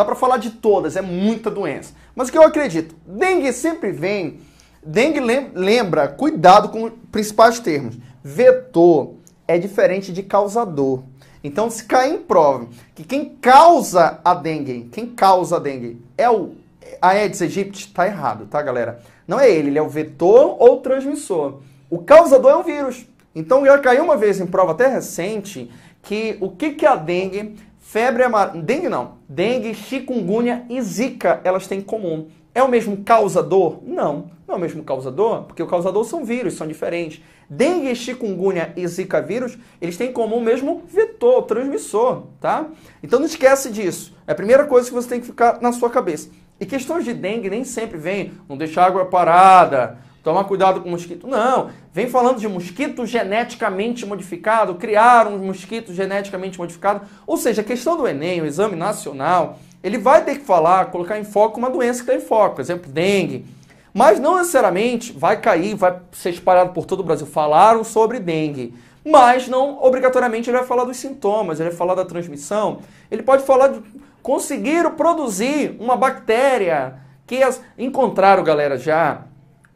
Dá para falar de todas, é muita doença. Mas o que eu acredito? Dengue sempre vem. Dengue lembra, cuidado com os principais termos. Vetor é diferente de causador. Então, se cair em prova que quem causa a dengue, quem causa a dengue é o Aedes aegypti, tá errado, tá, galera? Não é ele, ele é o vetor ou o transmissor. O causador é um vírus. Então, já caiu uma vez em prova até recente que o que, que é a dengue febre amarela, dengue não, dengue, chikungunya e zika, elas têm em comum. É o mesmo causador? Não, não é o mesmo causador, porque o causador são vírus, são diferentes. Dengue, chikungunya e zika vírus, eles têm em comum o mesmo vetor, transmissor, tá? Então não esquece disso. É a primeira coisa que você tem que ficar na sua cabeça. E questões de dengue nem sempre vêm, não deixa a água parada, tomar cuidado com mosquito. Não, vem falando de mosquito geneticamente modificado, Criaram um mosquito geneticamente modificado. Ou seja, a questão do Enem, o exame nacional, ele vai ter que falar, colocar em foco uma doença que está em foco, por exemplo, dengue. Mas não necessariamente vai cair, vai ser espalhado por todo o Brasil. Falaram sobre dengue. Mas não obrigatoriamente ele vai falar dos sintomas, ele vai falar da transmissão, ele pode falar de conseguir produzir uma bactéria que as... encontraram, galera, já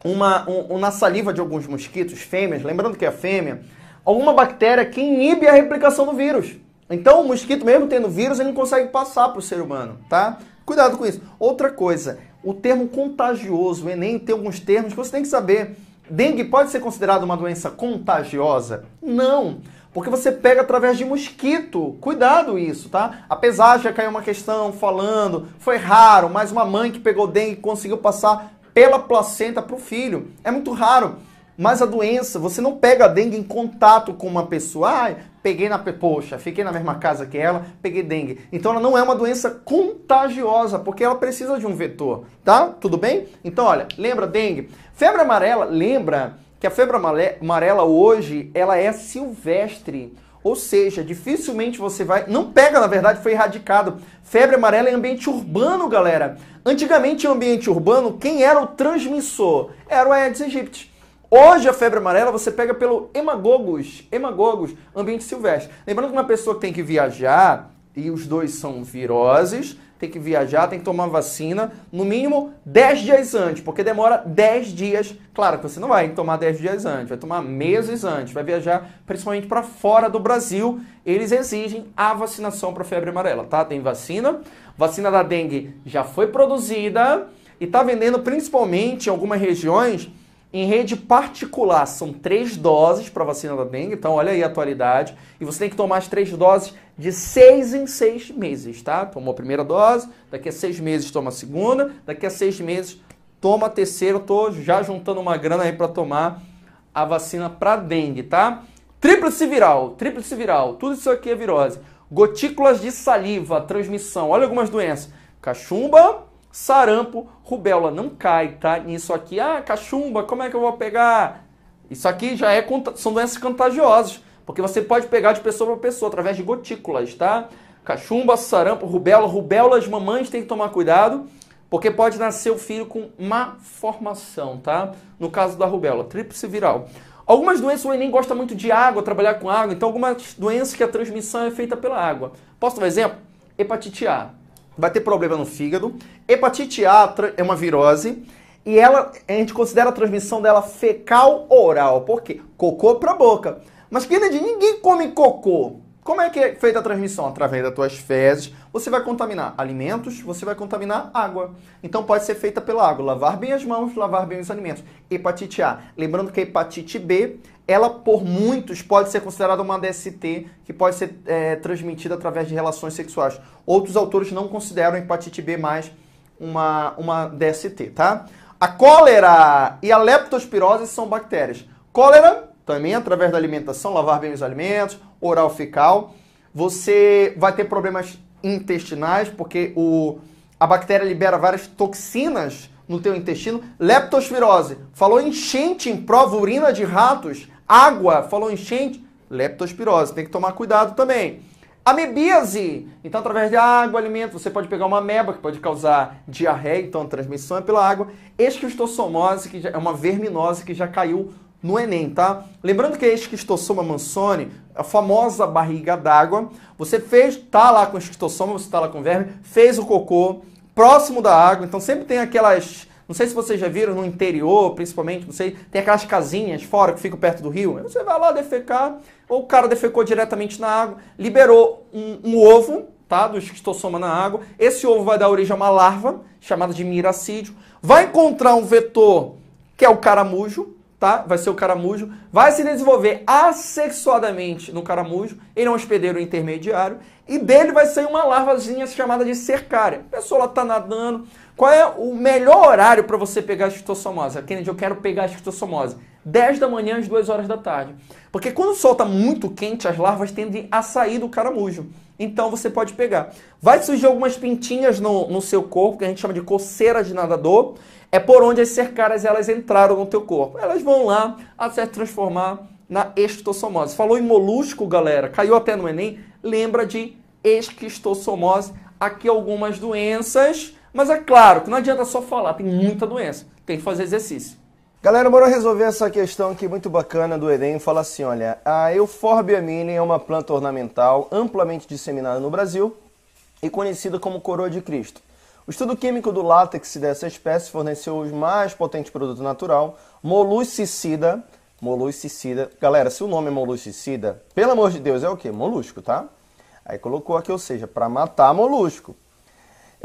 uma, um, na saliva de alguns mosquitos, fêmeas, lembrando que é fêmea, alguma bactéria que inibe a replicação do vírus. Então, o mosquito, mesmo tendo vírus, ele não consegue passar para o ser humano, tá? Cuidado com isso. Outra coisa, o termo contagioso, o Enem tem alguns termos que você tem que saber. Dengue pode ser considerada uma doença contagiosa? Não, porque você pega através de mosquito. Cuidado isso, tá? Apesar de já cair uma questão falando, foi raro, mas uma mãe que pegou dengue conseguiu passar pela placenta para o filho. É muito raro. Mas a doença, você não pega a dengue em contato com uma pessoa. Ah, peguei na. Poxa, fiquei na mesma casa que ela, peguei dengue. Então ela não é uma doença contagiosa, porque ela precisa de um vetor, tá? Tudo bem? Então, olha, lembra dengue? Febre amarela, lembra que a febre amarela hoje ela é silvestre. Ou seja, dificilmente você vai. Não pega, na verdade, foi erradicado. Febre amarela em é ambiente urbano, galera. Antigamente, em ambiente urbano, quem era o transmissor? Era o Aedes aegypti. Hoje a febre amarela você pega pelo hemagogos, hemagogos, ambiente silvestre. Lembrando que uma pessoa que tem que viajar, e os dois são viroses, tem que viajar, tem que tomar vacina, no mínimo 10 dias antes, porque demora 10 dias. Claro que você não vai tomar 10 dias antes, vai tomar meses antes, vai viajar principalmente para fora do Brasil. Eles exigem a vacinação para febre amarela, tá? Tem vacina, vacina da dengue já foi produzida e está vendendo principalmente em algumas regiões em rede particular, são três doses para vacina da dengue, então olha aí a atualidade. E você tem que tomar as três doses de seis em seis meses, tá? Tomou a primeira dose, daqui a seis meses toma a segunda, daqui a seis meses toma a terceira. Eu tô já juntando uma grana aí para tomar a vacina para dengue, tá? Tríplice viral, tríplice viral, tudo isso aqui é virose. Gotículas de saliva, transmissão, olha algumas doenças. Cachumba, Sarampo, rubéola não cai, tá? Nisso aqui, ah, cachumba, como é que eu vou pegar? Isso aqui já é são doenças contagiosas, porque você pode pegar de pessoa para pessoa através de gotículas, tá? Cachumba, sarampo, rubéola, rubéola as mamães têm que tomar cuidado, porque pode nascer o filho com má formação, tá? No caso da rubéola, tríplice viral. Algumas doenças o Enem gosta muito de água, trabalhar com água, então algumas doenças que a transmissão é feita pela água. Posso dar um exemplo? Hepatite A vai ter problema no fígado. Hepatite A é uma virose e ela a gente considera a transmissão dela fecal oral, por quê cocô para boca. Mas querida, ninguém come cocô. Como é que é feita a transmissão? Através das tuas fezes, você vai contaminar alimentos, você vai contaminar água. Então pode ser feita pela água. Lavar bem as mãos, lavar bem os alimentos. Hepatite A. Lembrando que a é hepatite B ela por muitos pode ser considerada uma DST que pode ser é, transmitida através de relações sexuais. Outros autores não consideram a hepatite B mais uma, uma DST, tá? A cólera e a leptospirose são bactérias. Cólera, também através da alimentação, lavar bem os alimentos, oral fecal. Você vai ter problemas intestinais, porque o, a bactéria libera várias toxinas no teu intestino. Leptospirose, falou enchente em prova urina de ratos, Água, falou enchente, leptospirose, tem que tomar cuidado também. Amebíase, então através de água, alimento, você pode pegar uma ameba que pode causar diarreia, então a transmissão é pela água. Esquistossomose, que é uma verminose que já caiu no Enem, tá? Lembrando que a esquistossoma mansone, a famosa barriga d'água, você fez, tá lá com esquistossoma, você tá lá com verme, fez o cocô próximo da água, então sempre tem aquelas não sei se vocês já viram no interior, principalmente, não sei, tem aquelas casinhas fora que ficam perto do rio. Você vai lá defecar, ou o cara defecou diretamente na água, liberou um, um ovo, tá? Do esquistossoma na água. Esse ovo vai dar origem a uma larva, chamada de miracídio. Vai encontrar um vetor, que é o caramujo, tá? Vai ser o caramujo. Vai se desenvolver assexuadamente no caramujo. Ele é um hospedeiro intermediário. E dele vai sair uma larvazinha chamada de cercária. A pessoa lá tá nadando. Qual é o melhor horário para você pegar a esquistossomose? Kennedy, eu quero pegar a esquistossomose 10 da manhã às 2 horas da tarde. Porque quando o sol está muito quente, as larvas tendem a sair do caramujo. Então você pode pegar. Vai surgir algumas pintinhas no, no seu corpo, que a gente chama de coceira de nadador. É por onde as cercaras elas entraram no teu corpo. Elas vão lá até se transformar na esquistossomose. Falou em molusco, galera, caiu até no Enem, lembra de esquistossomose. Aqui algumas doenças, mas é claro que não adianta só falar, tem muita doença. Tem que fazer exercício. Galera, bora resolver essa questão aqui muito bacana do Enem. Fala assim, olha, a Euphorbia mini é uma planta ornamental amplamente disseminada no Brasil e conhecida como coroa de Cristo. O estudo químico do látex dessa espécie forneceu o mais potente produto natural, moluscicida. Moluscicida. Galera, se o nome é moluscicida, pelo amor de Deus, é o quê? Molusco, tá? Aí colocou aqui, ou seja, para matar molusco.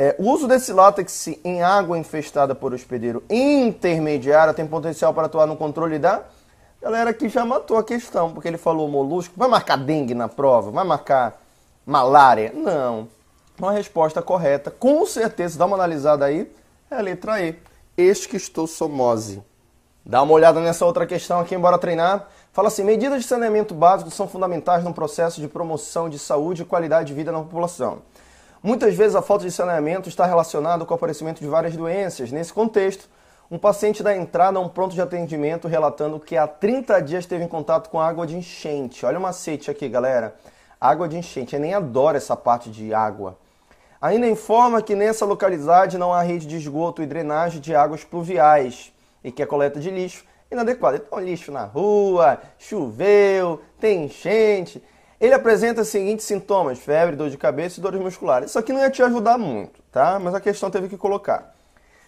É, o uso desse látex em água infestada por hospedeiro intermediária tem potencial para atuar no controle da galera que já matou a questão, porque ele falou molusco, vai marcar dengue na prova, vai marcar malária? Não. Uma resposta correta, com certeza, dá uma analisada aí, é a letra E. Esquistossomose. Dá uma olhada nessa outra questão aqui, embora treinar. Fala assim: medidas de saneamento básico são fundamentais no processo de promoção de saúde e qualidade de vida na população. Muitas vezes a falta de saneamento está relacionada com o aparecimento de várias doenças. Nesse contexto, um paciente dá entrada a um pronto de atendimento relatando que há 30 dias teve em contato com água de enchente. Olha o macete aqui, galera. Água de enchente. Eu nem adoro essa parte de água. Ainda informa que nessa localidade não há rede de esgoto e drenagem de águas pluviais e que a é coleta de lixo é inadequada. Então, lixo na rua, choveu, tem enchente. Ele apresenta os seguintes sintomas: febre, dor de cabeça e dores musculares. Isso aqui não ia te ajudar muito, tá? Mas a questão teve que colocar.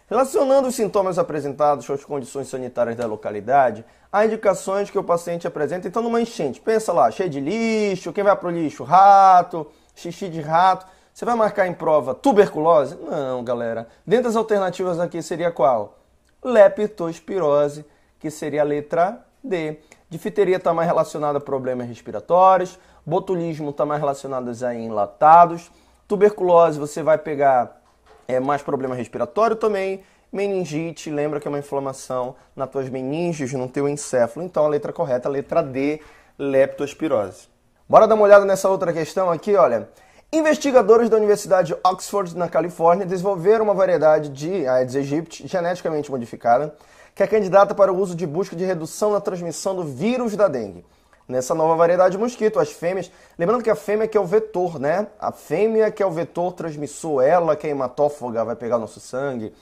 Relacionando os sintomas apresentados com as condições sanitárias da localidade, há indicações que o paciente apresenta. Então, numa enchente, pensa lá, cheio de lixo, quem vai para o lixo? Rato, xixi de rato. Você vai marcar em prova tuberculose? Não, galera. Dentre as alternativas aqui seria qual? Leptospirose, que seria a letra D. Difteria está mais relacionada a problemas respiratórios, botulismo está mais relacionado a enlatados, tuberculose você vai pegar é, mais problema respiratório também, meningite, lembra que é uma inflamação nas tuas meninges, no teu encéfalo. Então a letra correta é a letra D, leptospirose. Bora dar uma olhada nessa outra questão aqui, olha. Investigadores da Universidade de Oxford, na Califórnia, desenvolveram uma variedade de Aedes aegypti geneticamente modificada, que é candidata para o uso de busca de redução na transmissão do vírus da dengue. Nessa nova variedade de mosquito, as fêmeas, lembrando que a fêmea que é o vetor, né? A fêmea que é o vetor transmissor, ela que é hematófaga, vai pegar nosso sangue,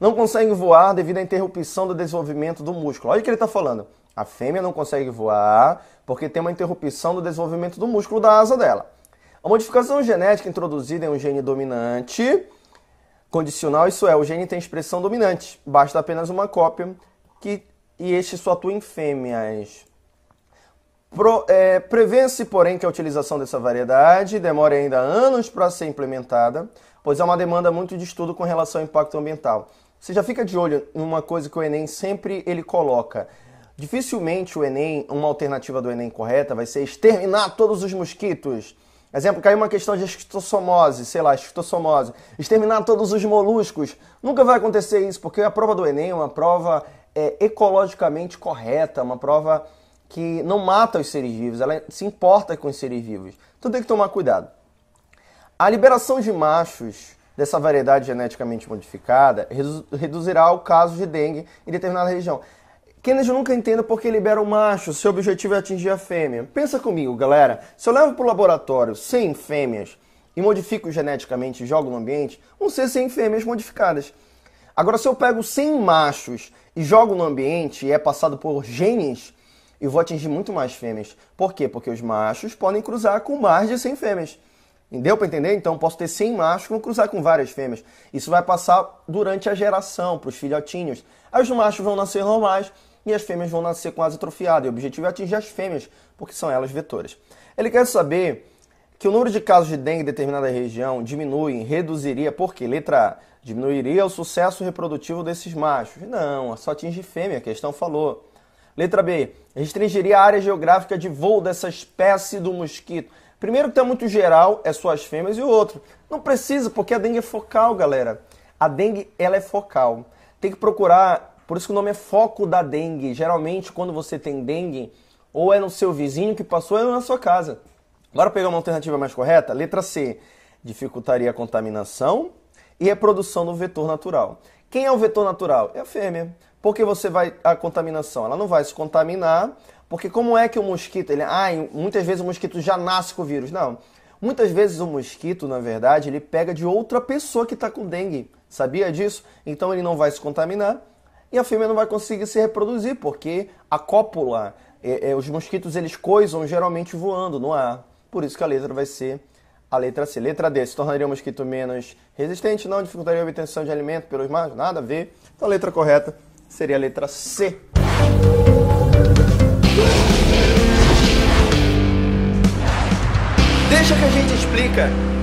não consegue voar devido à interrupção do desenvolvimento do músculo. Olha o que ele está falando. A fêmea não consegue voar porque tem uma interrupção do desenvolvimento do músculo da asa dela. A modificação genética introduzida em um gene dominante condicional, isso é, o gene tem expressão dominante, basta apenas uma cópia que, e este só atua em fêmeas. É, Prevê-se, porém, que a utilização dessa variedade demore ainda anos para ser implementada, pois há é uma demanda muito de estudo com relação ao impacto ambiental. Você já fica de olho numa coisa que o Enem sempre ele coloca. Dificilmente o Enem, uma alternativa do Enem correta vai ser exterminar todos os mosquitos. Exemplo, caiu uma questão de esquistossomose, sei lá, esquistossomose. Exterminar todos os moluscos. Nunca vai acontecer isso, porque a prova do Enem é uma prova é, ecologicamente correta, uma prova que não mata os seres vivos, ela se importa com os seres vivos. Então tem que tomar cuidado. A liberação de machos dessa variedade geneticamente modificada reduzirá o caso de dengue em determinada região. Kennedy nunca entenda por que libera o macho, seu objetivo é atingir a fêmea. Pensa comigo, galera. Se eu levo para o laboratório 100 fêmeas e modifico geneticamente e jogo no ambiente, vão ser 100 fêmeas modificadas. Agora, se eu pego 100 machos e jogo no ambiente e é passado por genes, eu vou atingir muito mais fêmeas. Por quê? Porque os machos podem cruzar com mais de 100 fêmeas. Entendeu para entender? Então posso ter 100 machos que vão cruzar com várias fêmeas. Isso vai passar durante a geração, para os filhotinhos. Aí os machos vão nascer normais, e as fêmeas vão nascer com as atrofiadas E o objetivo é atingir as fêmeas, porque são elas vetoras. Ele quer saber que o número de casos de dengue em determinada região diminui, reduziria, porque letra A, diminuiria o sucesso reprodutivo desses machos. Não, só atinge fêmea, a questão falou. Letra B, restringiria a área geográfica de voo dessa espécie do mosquito. Primeiro que está muito geral, é só as fêmeas, e o outro, não precisa, porque a dengue é focal, galera. A dengue, ela é focal. Tem que procurar por isso que o nome é foco da dengue. Geralmente, quando você tem dengue, ou é no seu vizinho que passou, ou é na sua casa. Bora pegar uma alternativa mais correta? Letra C. Dificultaria a contaminação e reprodução do vetor natural. Quem é o vetor natural? É a fêmea. Porque você vai a contaminação, ela não vai se contaminar, porque como é que o mosquito, ele, ah, muitas vezes o mosquito já nasce com o vírus, não. Muitas vezes o mosquito, na verdade, ele pega de outra pessoa que está com dengue. Sabia disso? Então ele não vai se contaminar e a fêmea não vai conseguir se reproduzir, porque a cópula, é, é, os mosquitos eles coisam geralmente voando no ar. Por isso que a letra vai ser a letra C. Letra D, se tornaria o mosquito menos resistente, não dificultaria a obtenção de alimento pelos mares, nada a ver. Então a letra correta seria a letra C. Deixa que a gente explica